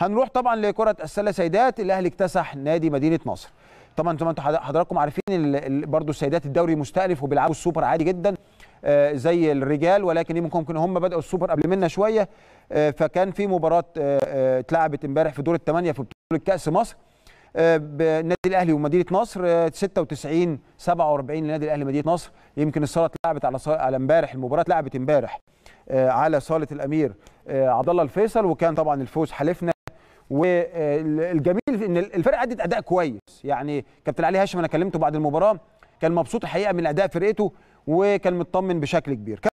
هنروح طبعا لكره السله سيدات الاهلي اكتسح نادي مدينه نصر طبعا انتوا حضراتكم عارفين برضو السيدات الدوري مستالف وبيلعبوا السوبر عادي جدا آه، زي الرجال ولكن ممكن هم بداوا السوبر قبل منا شويه آه، فكان في مباراه آه، اتلعبت امبارح في دور الثمانيه في بطوله كاس مصر النادي الاهلي ومدينه نصر 96 47 للنادي الاهلي مدينه نصر يمكن الصاله اتلعبت على على امبارح المباراه اتلعبت امبارح على صاله الامير عبد الله الفيصل وكان طبعا الفوز حلفنا والجميل ان الفرقه ادت اداء كويس يعني كابتن علي هاشم انا كلمته بعد المباراه كان مبسوط الحقيقه من اداء فرقته وكان مطمن بشكل كبير